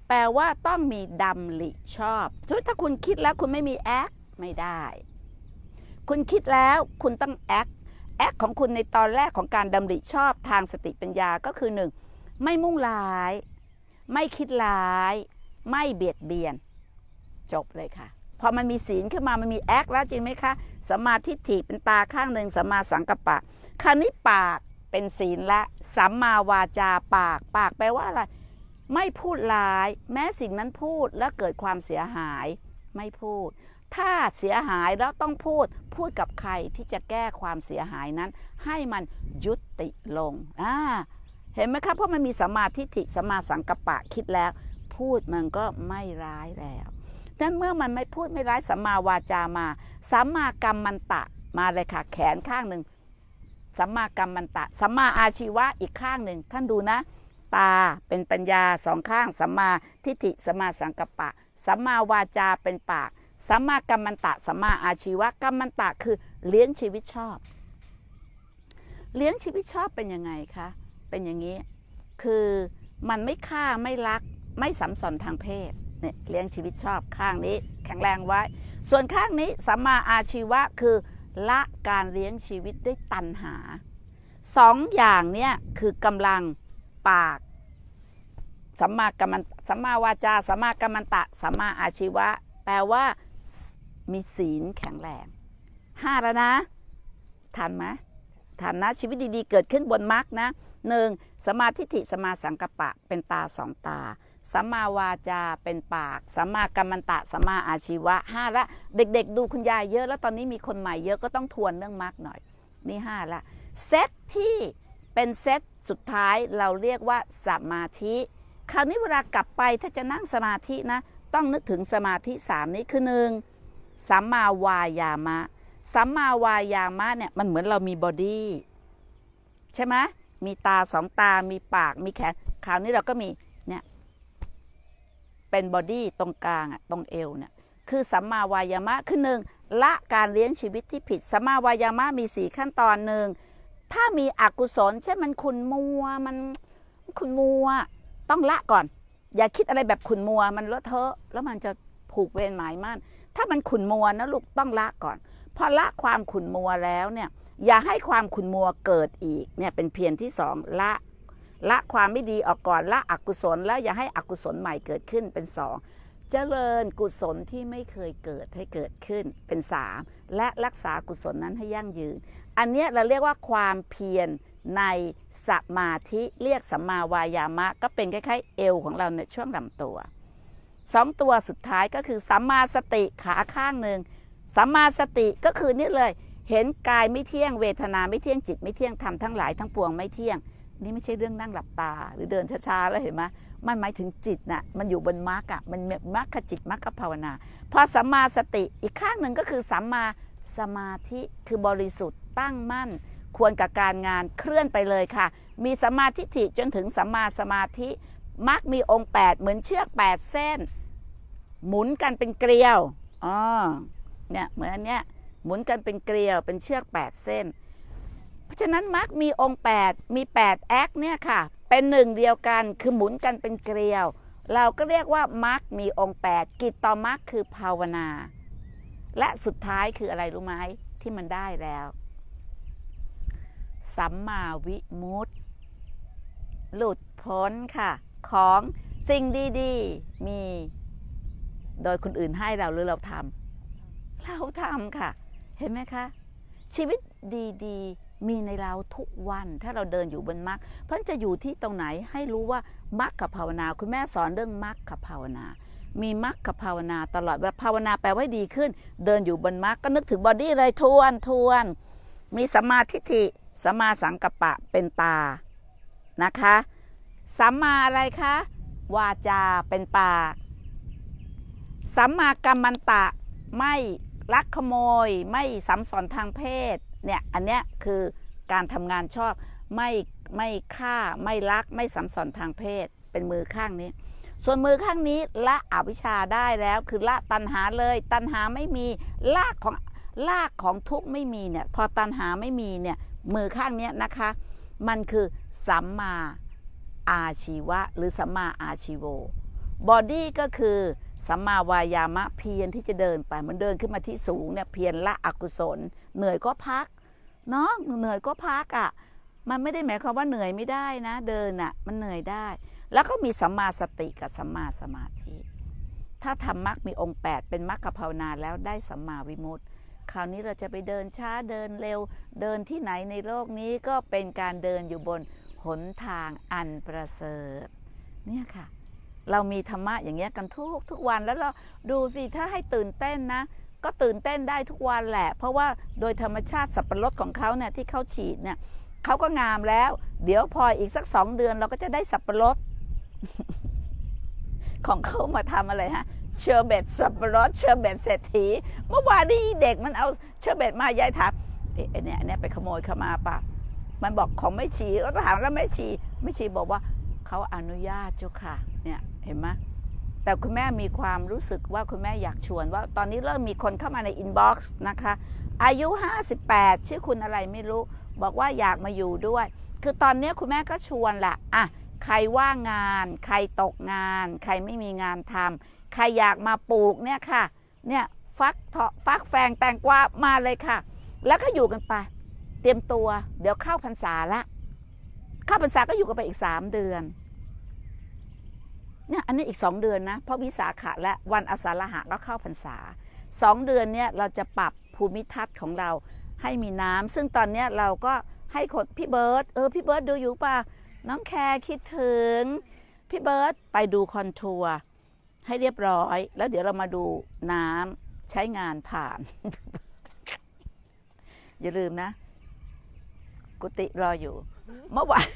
แปลว่าต้องมีดำริ ชอบ ถ้าคุณคิดแล้วคุณไม่มีแอคไม่ได้ คุณคิดแล้วคุณต้องแอคแอคของคุณในตอนแรกของการดำริชอบ ทางสติปัญญาก็คือหนึ่งไม่มุ่งร้าย ไม่คิดร้าย ไม่เบียดเบียนจบเลยค่ะพอมันมีศีลขึ้นมา มันมีแอคแล้วจริงไหมคะ สมาธิถีเป็นตาข้างหนึ่ง สมาสังกัปปะคราวนี้ปากเป็นศีลละสัมมาวาจาปาก ปากแปลว่าอะไร ไม่พูดร้าย แม้สิ่งนั้นพูดแล้วเกิดความเสียหาย ไม่พูด ถ้าเสียหายแล้วต้องพูด พูดกับใครที่จะแก้ความเสียหายนั้น ให้มันยุติลง อ่า เห็นไหมคะ เพราะมันมีสมาธิฐิสมาสังกปะคิดแล้ว พูดมันก็ไม่ร้ายแล้วนั้นเมื่อมันไม่พูดไม่ร้ายสัมมาวาจามาสัมมากรรมมันตะมาเลยค่ะ แขนข้างหนึ่งสัมมากรรมมันตะสัมมาอาชีวะอีกข้างหนึ่งท่านดูนะ ตาเป็นปัญญาสองข้างสัมมาทิฏฐิสัมมาสังกัปปะสัมมาวาจาเป็นปากสัมมากรรมันตะสัมมาอาชีวะกรรมันตะ คือเลี้ยงชีวิตชอบ เลี้ยงชีวิตชอบเป็นยังไงคะเป็นอย่างนี้คือมันไม่ฆ่าไม่รักไม่สัมสอนทางเพศเนี่ยเลี้ยงชีวิตชอบข้างนี้แข็งแรงไว้ ส่วนข้างนี้สัมมาอาชีวะคือ ละการเลี้ยงชีวิตด้วยตัณหา สองอย่างเนี่ยคือกำลังปาก สัมมากรรมสัมมาวาจาสัมมากรรมตะ สัมมาอาชีวะ แปลว่ามีศีลแข็งแรงห้าแล้วนะ ทันไหมทันนะชีวิตดีๆ เกิดขึ้นบนมรรคนะหนึ่งสมาธิิสมาสังกปะเป็นตาสองตาสัมมาวาจาเป็นปากสัมมากัมมันตะสัมมาอาชีวะห้าละเด็กๆ ดูคุณยายเยอะ แล้วตอนนี้มีคนใหม่เยอะก็ต้องทวนเรื่องมากหน่อยนี่ห้าละเซตที่เป็นเซตสุดท้ายเราเรียกว่าสมาธิคราวนี้เวลากลับไปถ้าจะนั่งสมาธินะ ต้องนึกถึงสมาธิสามนี้คือหนึ่งสัมมาวายามะสัมมาวายามะเนี่ยมันเหมือนเรามีบอดี้ใช่ไหมมีตาสองตา มีปาก มีแขนคราวนี้เราก็มีเป็นบอดี้ตรงกลางอะตรงเอวเนี่ย คือสัมมาวายามะคือหนึ่งละการเลี้ยงชีวิตที่ผิดสัมมาวายามะมีสี่ขั้นตอนหนึ่งถ้ามีอกุศลเช่นมันขุนมัวมันขุนมัวต้องละก่อน อย่าคิดอะไรแบบขุนมัวมันเลอะเทอะ แล้วมันจะผูกเวรหมายมั่นถ้ามันขุนมัวนะลูกต้องละก่อนพอละความขุนมัวแล้วเนี่ย อย่าให้ความขุนมัวเกิดอีกเนี่ยเป็นเพียรที่สองละละความไม่ดีออกก่อนละอกุศล แล้วอย่าให้อกุศลใหม่เกิดขึ้นเป็นสองเจริญกุศลที่ไม่เคยเกิดให้เกิดขึ้นเป็นสามและรักษากุศลนั้นให้ยั่งยืน อันนี้เราเรียกว่าความเพียรในสมาธิเรียกสัมมาวายามะก็เป็นคล้ายๆเอวของเราในช่วงลำตัวสองตัวสุดท้ายก็คือสัมมาสติขาข้างหนึ่งสัมมาสติก็คือนี่เลยเห็นกายไม่เที่ยงเวทนาไม่เที่ยงจิตไม่เที่ยงธรรมทั้งหลายทั้งปวงไม่เที่ยงนี่ไม่ใช่เรื่องนั่งหลับตาหรือเดินช้าๆแล้วเห็นไหมมันหมายถึงจิตนะ่ะมันอยู่บนมรรคอะมันมรรคจิตมรรคภาวนาพอสัมมาสติอีกข้างหนึ่งก็คือสัมมาสมาธิคือบริสุทธิ์ตั้งมั่นควรกับการงานเคลื่อนไปเลยค่ะ มีสมาธิถิจนถึงสัมมาสมาธิมร์กมีองค์ 8 เหมือนเชือก 8 เส้น หมุนกันเป็นเกลียวอ๋อเนี่ยเหมือนอันเนี้ยหมุนกันเป็นเกลียวเป็นเชือก 8 เส้นราะฉะนั้นมาร์กมีองค์ 8 มี 8 แอคเนี่ยค่ะ เป็นหนึ่งเดียวกัน คือหมุนกันเป็นเกลียว เราก็เรียกว่ามาร์กมีองค์ 8 กิจต่อมาร์กคือภาวนา และสุดท้ายคืออะไรรู้ไหมที่มันได้แล้ว สัมมาวิมุตติ หลุดพ้นค่ะ ของสิ่งดี ๆ มี โดยคนอื่นให้เราหรือเราทำ เราทำค่ะ เห็นไหมคะ ชีวิตดี ๆมีในเราทุกวันถ้าเราเดินอยู่บนมรรคเพร่ะจะอยู่ที่ตรงไหนให้รู้ว่ามรรคกับภาวนาคุณแม่สอนเรื่องมรรคกับภาวนา มีมรรคกับภาวนาตลอดเวลาภาวนาแปลว่าดีขึ้น เดินอยู่บนมรรคก็นึกถึงบอดี้เลยทวนทวนมีสมาธิิสมาสังกปะเป็นตานะคะสัมมาอะไรคะ วาจาเป็นปากสัมมากรรมันตะไม่ลักขโมย ไม่สัมสอนทางเพศเนี่ยอันเนี้ยคือการทำงานชอบไม่ไม่ฆ่าไม่ลักไม่สัมสอนทางเพศเป็นมือข้างนี้ ส่วนมือข้างนี้ ละอวิชชาได้แล้วคือ ละตัณหาเลย ตัณหาไม่มีลากของลากของทุกไม่มีเนี่ยพอตัณหาไม่มีเนี่ยมือข้างนี้นะคะ มันคือสัมมาอาชีวะ หรือสัมมาอาชีโวบอดี้ก็คือสัมมาวายามะเพียรที่จะเดินไป มันเดินขึ้นมาที่สูงเนี่ยเพียรละอกุศลเหนื่อยก็พักเนาะเหนื่อยก็พักอะ่ะ มันไม่ได้หมายความว่าเหนื่อยไม่ได้นะ เดินอะ่ะมันเหนื่อยได้ แล้วก็มีสัมมาสติกับสัมมาสมาธิ ถ้าทำมรรคมีองค์ 8 เป็นมรรคภาวนาแล้วได้สัมมาวิมุตติ คราวนี้เราจะไปเดินช้าเดินเร็ว เดินที่ไหนในโลกนี้ก็เป็นการเดินอยู่บนหนทางอันประเสริฐ เนี่ยค่ะ เรามีธรรมะอย่างเงี้ยกันทุกทุกวัน แล้วเราดูสิถ้าให้ตื่นเต้นนะก็ตื่นเต้นได้ทุกวันแหละ เพราะว่าโดยธรรมชาติสับปะรดของเขาเนี่ยที่เขาฉีดเนี่ยเขาก็งามแล้ว เดี๋ยวพออีกสักสองเดือนเราก็จะได้สับปะรด ของเขามาทำอะไรฮะเชอร์เบตสับปะรดเชอร์เบตเศรษฐีเมื่อวานนี้เด็กมันเอาเชอร์เบตมายายถามไอ้เนี่ยเนี่ยไปขโมยเข้ามาปะมันบอกของไม่ฉีก็ถามแล้วไม่ฉีไม่ฉีบอกว่าเขาอนุญาตเจ้าค่ะ เนี่ยเห็นไหมแต่คุณแม่มีความรู้สึกว่าคุณแม่อยากชวน ว่าตอนนี้เริ่มมีคนเข้ามาในอินบ็อกซ์นะคะอายุ 58 ชื่อคุณอะไรไม่รู้ บอกว่าอยากมาอยู่ด้วย คือตอนนี้คุณแม่ก็ชวนแหละอ่ะใครว่างงาน ใครตกงาน ใครไม่มีงานทำใครอยากมาปลูกเนี่ยค่ะเนี่ยฟักเถาะฟักแฟงแตงกวามาเลยค่ะ แล้วก็อยู่กันไป เตรียมตัวเดี๋ยวเข้าพรรษาละเข้าพรรษาก็อยู่กันไปอีกสามเดือนนี่ยอันนี้อีกสองเดือนนะ เพราะวิสาขะและวันอสาฬหะก็เข้าพรรษาสองเดือนเนี่ยเราจะปรับภูมิทัศน์ของเราให้มีน้ำ ซึ่งตอนเนี้ย เราก็ให้คนพี่เบิร์ตเออพี่เบิร์ตดูอยู่ป่ะ น้องแคร์คิดถึง พี่เบิร์ตไปดูคอนทัวร์ให้เรียบร้อย แล้วเดี๋ยวเรามาดูน้ำใช้งานผ่าน อย่าลืมนะ กุฏิรออยู่เมื่อวาน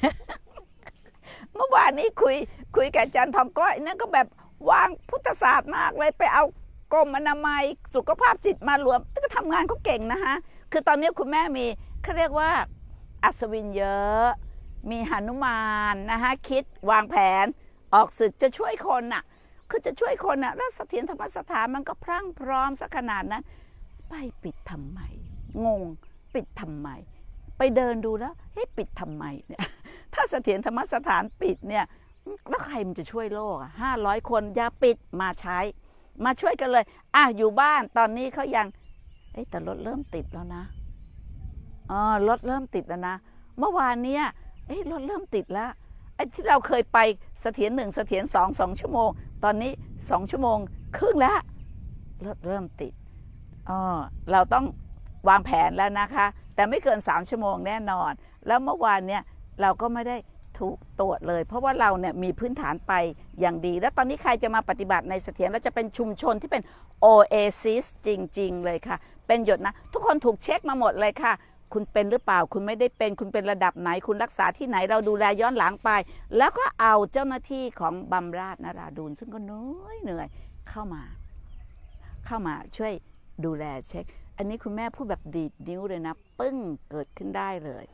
เมื่อวานนี้คุย คุยกับอาจารย์ทอมก้อยนั่นก็แบบวางพุทธศาสตร์มากเลยไปเอากรมอนามัยสุขภาพจิตมารวม ก็ทำงานเขาเก่งนะคะคือตอนนี้คุณแม่มีเขาเรียกว่าอัศวินเยอะ มีหนุมานนะคะคิดวางแผนออกศึก จะช่วยคนน่ะคือจะช่วยคนน่ะแล้วเสถียรธรรมสถานมันก็พรั่งพร้อมสักขนาดนั้น ไปปิดทำไมงงปิดทำไมไปเดินดูแล้วเฮ้ปิดทำไมเนี่ยถ้าเสถียรธรรมสถานปิดเนี่ย แล้วใครมันจะช่วยโลกอ่ะ ห้าร้อยคนยาปิดมาใช้ มาช่วยกันเลย อ่ะอยู่บ้านตอนนี้เขายังเอ้แต่รถเริ่มติดแล้วนะ อ๋อรถเริ่มติดแล้วนะ เมื่อวานเนี้ย เอ้รถเริ่มติดแล้ว ไอ้ที่เราเคยไปเสถียรหนึ่งเสถียรสองสองชั่วโมง ตอนนี้สองชั่วโมง ครึ่งแล้ว รถเริ่มติดอ๋อเราต้องวางแผนแล้วนะคะ แต่ไม่เกินสามชั่วโมงแน่นอน แล้วเมื่อวานเนี่ยเราก็ไม่ได้ถูกตรวจเลย เพราะว่าเราเนี่ยมีพื้นฐานไปอย่างดี แล้วตอนนี้ใครจะมาปฏิบัติในเสถียรเราจะเป็นชุมชนที่เป็นโอเอซิสจริงๆเลยค่ะ เป็นหยดนะทุกคนถูกเช็คมาหมดเลยค่ะ คุณเป็นหรือเปล่าคุณไม่ได้เป็นคุณเป็นระดับไหน คุณรักษาที่ไหน เราดูแลย้อนหลังไป แล้วก็เอาเจ้าหน้าที่ของบำราชนาราดูนซึ่งก็น้อยเหนื่อย เข้ามา เข้ามาช่วยดูแลเช็ค อันนี้คุณแม่พูดแบบดีดนิ้วเลยนะปึ้งเกิดขึ้นได้เลย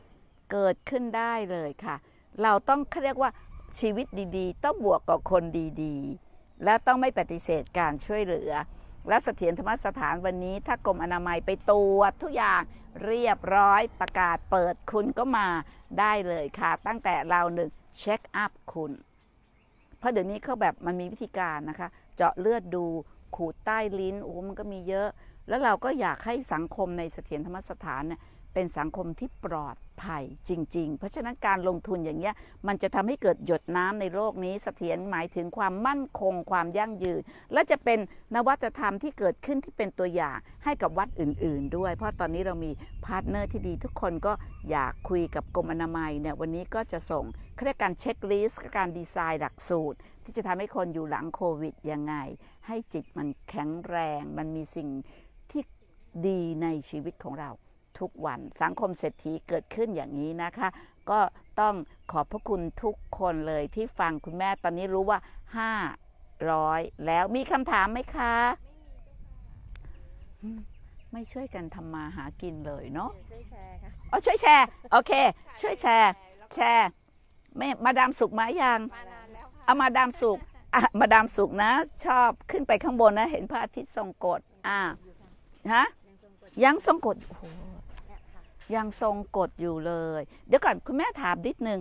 เกิดขึ้นได้เลยค่ะ เราต้องเรียกว่าชีวิตดีๆ ต้องบวกกับคนดีๆ และต้องไม่ปฏิเสธการช่วยเหลือ และเสถียรธรรมสถานวันนี้ ถ้ากรมอนามัยไปตรวจทุกอย่างเรียบร้อยประกาศเปิดคุณก็มาได้เลยค่ะ ตั้งแต่เราหนึ่งเช็คอัพคุณ เพราะเดี๋ยวนี้เขาแบบมันมีวิธีการนะคะ เจาะเลือดดูขูดใต้ลิ้นโอ้มันก็มีเยอะ แล้วเราก็อยากให้สังคมในเสถียรธรรมสถานเนี่ยเป็นสังคมที่ปลอดภัยจริง ๆ เพราะฉะนั้นการลงทุนอย่างเงี้ย มันจะทำให้เกิดหยดน้ำในโลกนี้เสถียรหมายถึงความมั่นคงความยั่งยืนและจะเป็นนวัตธรรมที่เกิดขึ้นที่เป็นตัวอย่างให้กับวัดอื่น ๆ ด้วย เพราะตอนนี้เรามีพาร์ทเนอร์ที่ดี ทุกคนก็อยากคุยกับกรมอนามัยเนี่ยวันนี้ก็จะส่งเรียกการเช็คลิสต์การดีไซน์หลักสูตร ที่จะทำให้คนอยู่หลังโควิดยังไง ให้จิตมันแข็งแรง มันมีสิ่งที่ดีในชีวิตของเราทุกวัน สังคมเศรษฐี เกิดขึ้นอย่างนี้นะคะ ก็ต้องขอบพระคุณทุกคนเลยที่ฟังคุณแม่ ตอนนี้รู้ว่า 500 แล้วมีคำถามไหมคะไม่ช่วยกันทำมาหากินเลยเนาะช่วยแชร์ค่ะอ๋อช่วยแชร์โอเคช่วยแชร์แชร์ไม่มาดามสุกมายังเอามาดามสุกอ่ะมาดามสุกนะ ชอบขึ้นไปข้างบนนะ เห็นพระอาทิตย์ทรงกฎอ่าฮะยังทรงกฎโอ้โหยังทรงกฎอยู่เลย เดี๋ยวก่อนคุณแม่ถามนิดนึง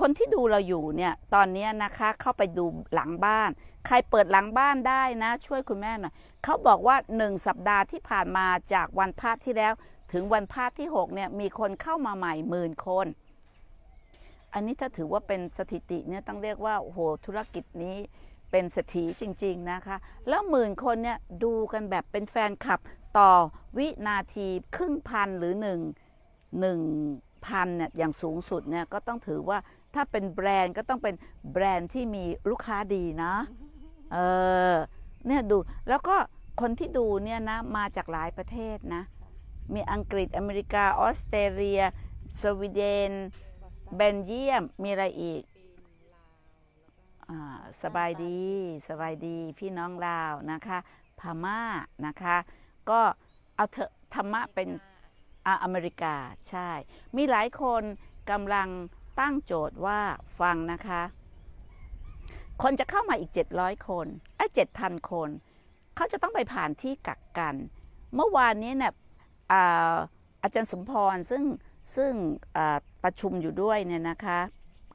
คนที่ดูเราอยู่เนี่ยตอนนี้นะคะเข้าไปดูหลังบ้าน ใครเปิดหลังบ้านได้นะช่วยคุณแม่หน่อยเขาบอกว่าหนึ่งสัปดาห์ที่ผ่านมาจากวันพาดที่แล้วถึงวันพาดที่6เนี่ยมีคนเข้ามาใหม่หมื่นคน อันนี้ถ้าถือว่าเป็นสถิติเนี่ยต้องเรียกว่าโโหธุรกิจนี้เป็นเศรษฐีจริงๆนะคะ แล้วหมื่นคนเนี่ย ดูกันแบบเป็นแฟนคลับต่อวินาทีครึ่งพันหรือหนึ่ง1,000เนี่ยอย่างสูงสุดเนี่ยก็ต้องถือว่าถ้าเป็นแบรนด์ก็ต้องเป็นแบรนด์ที่มีลูกค้าดีนะเออเนี่ยดูแล้วก็คนที่ดูเนี่ยนะมาจากหลายประเทศนะมีอังกฤษอเมริกาออสเตรเลีย สวีเดนเบนเยียมมีอะไรอีกสบายดีสบายดีพี่น้องลาว นะคะพม่านะคะก็เอาเถอะธรรมะเป็นอเมริกาใช่ มีหลายคนกำลังตั้งโจทย์ว่าฟังนะคะ คนจะเข้ามาอีก 700 คนไอ้7,000 คน เขาจะต้องไปผ่านที่กักกัน เมื่อวานนี้เนี่ยอาอาจารย์สมพร ซึ่งซึ่งประชุมอยู่ด้วยเนี่ยนะคะ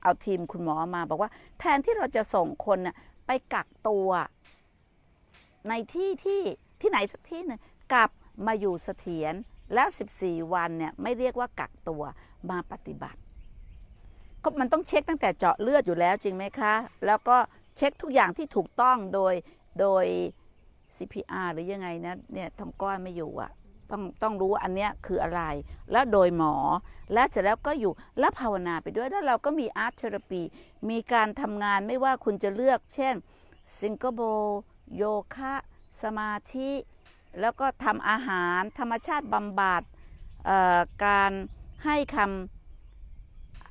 เอาทีมคุณหมอมาบอกว่า แทนที่เราจะส่งคนไปกักตัว ในที่ที่ที่ไหนสักที่นึงกลับมาอยู่เสถียรแล้ว 14 วัน เนี่ย ไม่เรียกว่ากักตัว มาปฏิบัติก็มันต้องเช็คตั้งแต่เจาะเลือดอยู่แล้วจริงไหมคะ แล้วก็เช็คทุกอย่างที่ถูกต้องโดย โดย CPR หรือยังไงนะเนี่ยทองก้อนไม่อยู่อะต้อง ต้องรู้ว่าอันเนี้ยคืออะไร แล้วโดยหมอ และเสร็จแล้วก็อยู่ แล้วภาวนาไปด้วย แล้วเราก็มีอาร์ตเทอราปี มีการทำงานไม่ว่าคุณจะเลือก เช่นซิงเกิลโบโยคะ สมาธิแล้วก็ทำอาหารธรรมชาติบำบัดการให้ค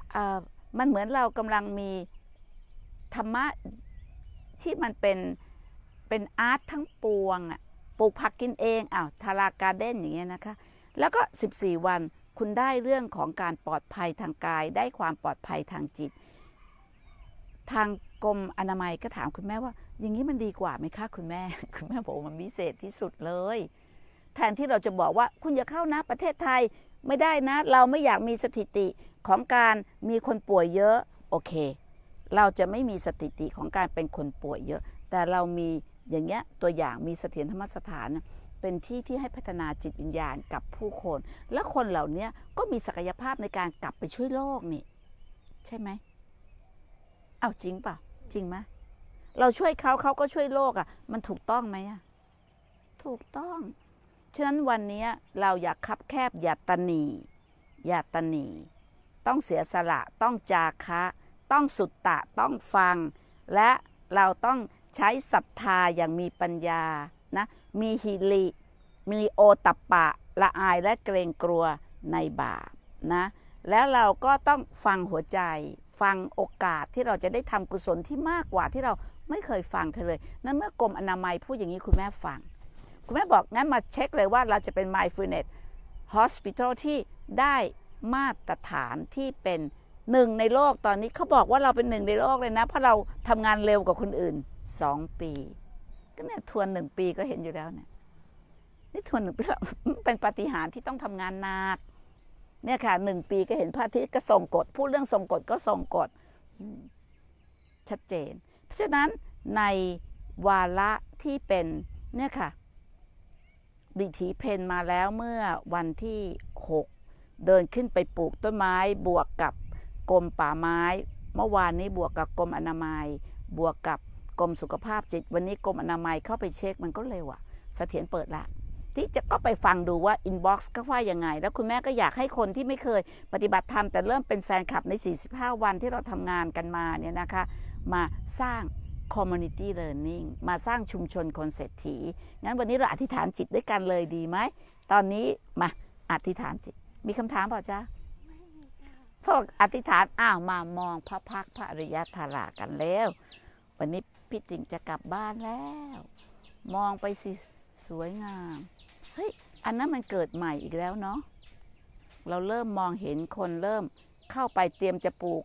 ำมันเหมือนเรากำลังมีธรรมะที่มันเป็น เป็นอาร์ตทั้งปวงปลูกผักกินเองอ้าวทาราการเด่นอย่างเงี้ยนะคะ แล้วก็ 14 วันคุณได้เรื่องของการปลอดภัยทางกายได้ความปลอดภัยทางจิต ทางกรมอนามัยก็ถามคุณแม่ว่าอย่างนี้มันดีกว่าไหมคะ คุณแม่ คุณแม่บอกมันพิเศษที่สุดเลย แทนที่เราจะบอกว่าคุณอย่าเข้านะ ประเทศไทยไม่ได้นะ เราไม่อยากมีสถิติของการมีคนป่วยเยอะโอเค เราจะไม่มีสถิติของการเป็นคนป่วยเยอะ แต่เรามีอย่างเงี้ยตัวอย่างมีเสถียรธรรมสถาน เป็นที่ที่ให้พัฒนาจิตวิญญาณกับผู้คน และคนเหล่านี้ก็มีศักยภาพในการกลับไปช่วยโลกนี่ใช่ไหมเอาจริงป่ะจริงไหมเราช่วยเขาเขาก็ช่วยโลกอะ่ะมันถูกต้องไหมอะถูกต้องฉะนั้นวันนี้เราอย่าคับแคบอย่าตนีอย่าตนีต้องเสียสละต้องจาคะ ต้องสุตตะต้องฟังและเราต้องใช้ศรัทธาอย่างมีปัญญานะมีฮิลิมีโอตปปะ ละอายและเกรงกลัวในบาปนะแล้วเราก็ต้องฟังหัวใจ ฟังโอกาสที่เราจะได้ทำกุศลที่มากกว่าที่เราไม่เคยฟังเธอเลย นั่นเมื่อกรมอนามัยพูดอย่างนี้คุณแม่ฟัง คุณแม่บอกงั้นมาเช็คเลยว่าเราจะเป็น mindfulness hospital ที่ได้มาตรฐานที่เป็นหนึ่งในโลกตอนนี้เขาบอกว่าเราเป็นหนึ่งในโลกเลยนะ เพราะเราทำงานเร็วกว่าคนอื่นสองปี ก็เนี่ยทวนหนึ่งปีก็เห็นอยู่แล้วเนี่ยนี่ทวนหนึ่งปีเป็นปฏิหารที่ต้องทำงานหนักเนี่ยค่ะหนึ่งปีก็เห็นพระอาทิตย์ก็ทรงกฎพูดเรื่องทรงกฎก็ทรงกฎชัดเจนะฉะนั้นในวาระที่เป็น เนี่ยค่ะบิถีเพนมาแล้วเมื่อวันที่ 6 เดินขึ้นไปปลูกต้นไม้บวกกับกรมป่าไม้ เมื่อวานนี้บวกกับกรมอนามัย บวกกับกรมสุขภาพจิตวันนี้กรมอนามัยเข้าไปเช็คมันก็เร็วอะเสถียรเปิดละ ที่จะก็ไปฟังดูว่าอินบ็อกซ์ก็ว่ายังไง แล้วคุณแม่ก็อยากให้คนที่ไม่เคยปฏิบัติธรรมแต่เริ่มเป็นแฟนคลับใน 45 วันที่เราทำงานกันมาเนี่ยนะคะมาสร้าง community learning มาสร้างชุมชนคนเศรษฐี งั้นวันนี้เราอธิษฐานจิตด้วยกันเลยดีไหม ตอนนี้มาอธิษฐานจิต มีคำถามเปล่าจ๊ะพวกอธิษฐาน อ้าว มามองพระพักพระอริยธารากันแล้ว วันนี้พี่จิงจะกลับบ้านแล้ว มองไปสิสวยงาม เฮ้ย อันนั้นมันเกิดใหม่อีกแล้วเนาะ เราเริ่มมองเห็นคนเริ่มเข้าไปเตรียมจะปลูก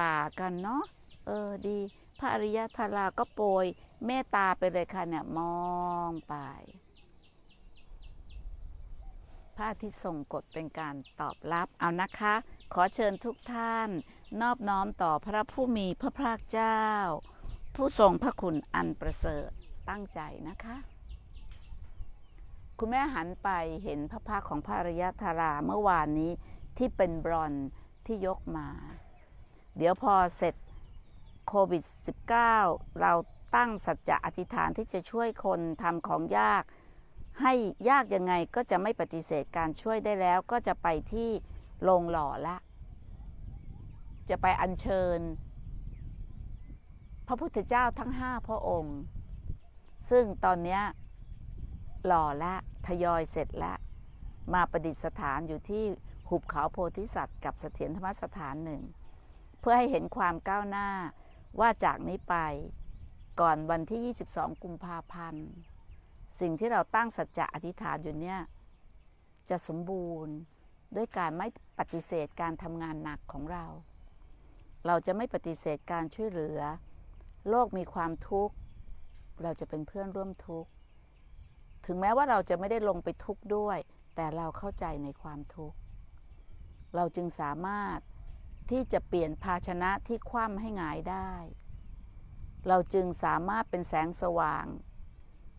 ป่ากันเนาะเออดีพระอริยธาราก็โปรยเมตตาไปเลยค่ะเนี่ย มองไป พระที่ส่งกฎเป็นการตอบรับเอานะคะ ขอเชิญทุกท่านนอบน้อมต่อพระผู้มีพระภาคเจ้า ผู้ทรงพระคุณอันประเสริฐตั้งใจนะคะ คุณแม่หันไปเห็นพระภาคของพระอริยธาราเมื่อวานนี้ที่เป็นบรอนที่ยกมา เดี๋ยวพอเสร็จโควิด -19 เราตั้งสัจจะอธิษฐานที่จะช่วยคนทำของยาก ให้ยากยังไงก็จะไม่ปฏิเสธการช่วยได้แล้ว ก็จะไปที่โรงหล่อละจะไปอัญเชิญพระพุทธเจ้าทั้งห้าพระองค์ ซึ่งตอนนี้หล่อละทยอยเสร็จละมาประดิษฐานอยู่ที่หุบเขาโพธิสัตว์ กับเสถียรธรรมสถานหนึ่ง เพื่อให้เห็นความก้าวหน้าว่าจากนี้ไปก่อนวันที่ 22 กุมภาพันธ์สิ่งที่เราตั้งสัจจะอธิษฐานอยู่เนี่ยจะสมบูรณ์ด้วยการไม่ปฏิเสธการทำงานหนักของเรา เราจะไม่ปฏิเสธการช่วยเหลือ โลกมีความทุกข์เราจะเป็นเพื่อนร่วมทุกข์ถึงแม้ว่าเราจะไม่ได้ลงไปทุกข์ด้วย แต่เราเข้าใจในความทุกข์เราจึงสามารถที่จะเปลี่ยนภาชนะที่คว่ำให้งายได้ เราจึงสามารถเป็นแสงสว่าง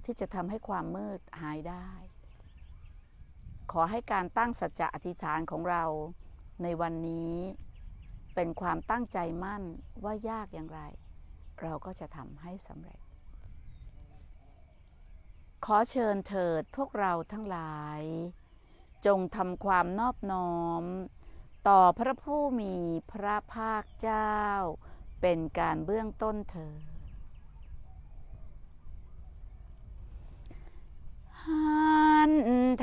ที่จะทำให้ความมืดหายได้ ขอให้การตั้งสัจจะอธิษฐานของเราในวันนี้เป็นความตั้งใจมั่นว่ายากอย่างไร เราก็จะทำให้สำเร็จ ขอเชิญเถิดพวกเราทั้งหลาย จงทำความนอบน้อมต่อพระผู้มีพระภาคเจ้า เป็นการเบื้องต้นเธอหัน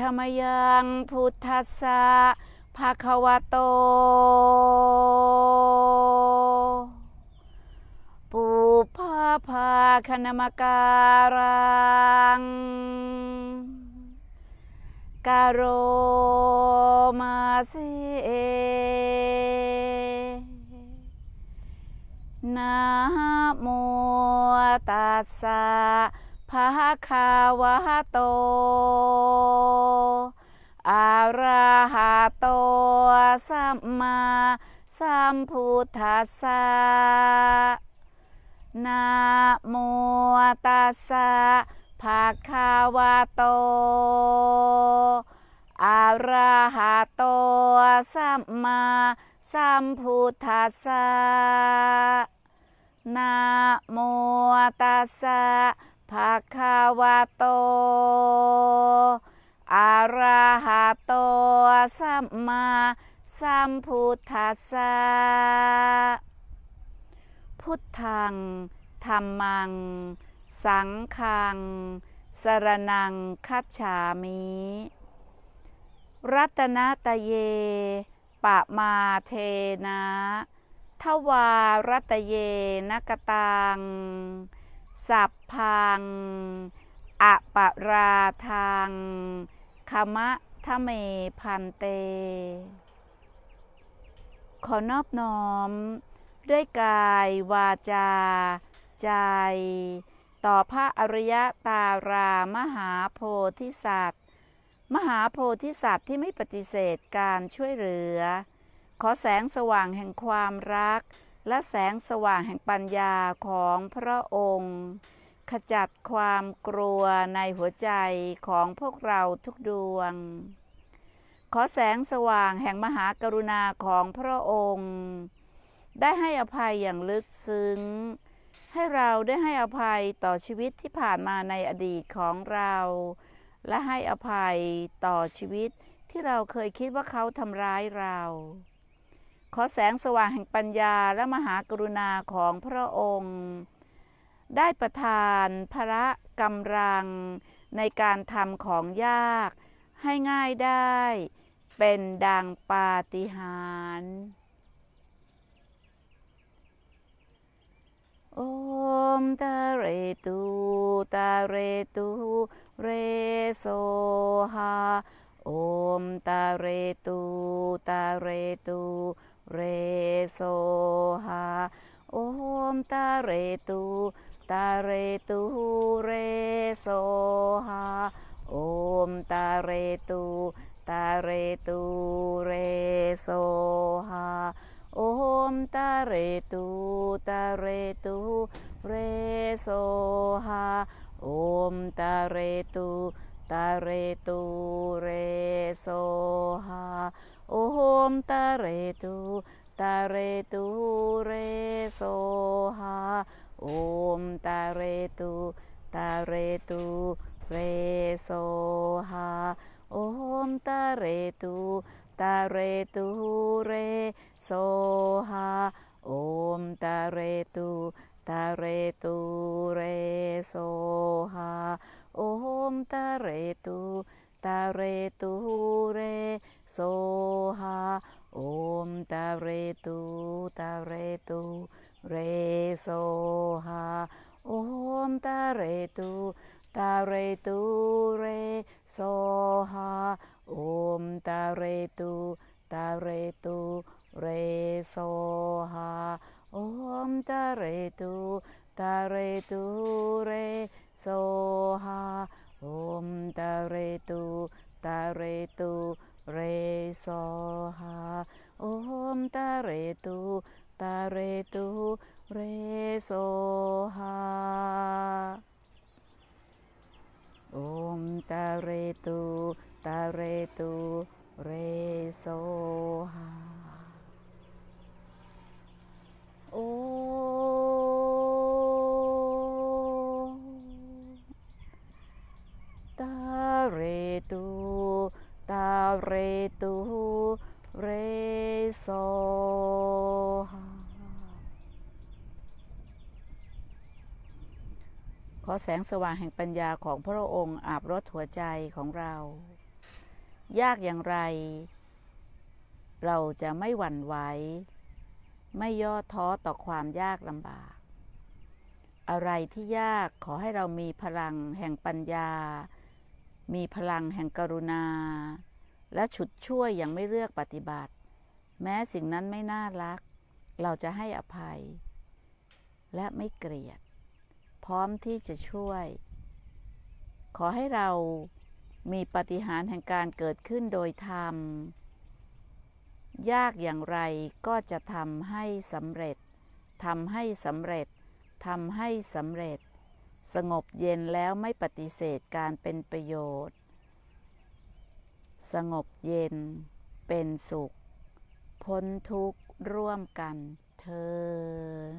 ธรรมยังพุทธัสสะภาควาโต ปูพาภาคณมการังกโรมาเซนาโมตัสสะภะคะวะโตอะระหะโตสัมมาสัมพุทธัสสะนาโมตัสสะภาคาวาโตอาราหะโตสัมมาสัมพุทธัสสะนะโมตัสสะภาคาวะโตอะราหะโตสัมมาสัมพุทธัสสะพุทธังธรรมังสังคัง สรนังคัจฉามิรัตนตเย ปะมาเทนะ ทวารัตเย นกตัง สัพพัง อปราทังคมะทะเมพันเต ขอนอบน้อม ด้วยกายวาจาใจต่อพระอริยตารามหาโพธิสัตว์ มหาโพธิสัตว์ที่ไม่ปฏิเสธการช่วยเหลือ ขอแสงสว่างแห่งความรัก และแสงสว่างแห่งปัญญาของพระองค์ ขจัดความกลัวในหัวใจของพวกเราทุกดวง ขอแสงสว่างแห่งมหากรุณาของพระองค์ ได้ให้อภัยอย่างลึกซึ้งให้เราได้ให้อภัยต่อชีวิตที่ผ่านมาในอดีตของเรา และให้อภัยต่อชีวิตที่เราเคยคิดว่าเขาทำร้ายเรา ขอแสงสว่างแห่งปัญญาและมหากรุณาของพระองค์ ได้ประทานพระกำลัง ในการทำของยาก ให้ง่ายได้ เป็นดังปาฏิหาริย์อมตะเรตูตะเรตูเรโซฮาอมตะเรตูตะเรตูเรโซฮาอมตะเรตูตะเรตูเรโซฮาอมตะเรตูตะเรตูเรโซฮาโอมตะเรตุตะเรตุเรโซฮาโอมตะเรตุตะเรตุเรโซฮาโอมตะเรตุตะเรตุเรโซฮาโอมตะเรตุตาเรตุเรโซฮาโอมตาเรตุตะเรตุเรโสหาโอมตะเรตุตะเรตุเรโสหาโอมตะเรตุตะเรตุเรโสหาโอมตะเรตุตะเรตุเรโสหาโอมตะเรตุตาเรตูเรโซฮาโอมตาเรตูตาเรตูเรโซฮาโอมตาเรตูตาเรตูเรโซฮาโอมตาเรตูตาเรตูเรโซฮาโอมตาเรตูตาเรตูเรโซฮา Om Taretu Taretu Soha. Oh. อแสงสว่างแห่งปัญญาของพระองค์อาบรถหัวใจของเรา ยากอย่างไร เราจะไม่หวั่นไหวไม่ย่อท้อต่อความยากลำบาก อะไรที่ยากขอให้เรามีพลังแห่งปัญญา มีพลังแห่งกรุณา และฉุดช่วยอย่างไม่เลือกปฏิบัติ แม้สิ่งนั้นไม่น่ารัก เราจะให้อภัย และไม่เกลียดพร้อมที่จะช่วย ขอให้เรามีปฏิหารแห่งการเกิดขึ้นโดยธรรมยากอย่างไรก็จะทำให้สำเร็จทำให้สำเร็จทำให้สำเร็จ สงบเย็นแล้วไม่ปฏิเสธการเป็นประโยชน์ สงบเย็นเป็นสุข พ้นทุกข์ร่วมกันเธอ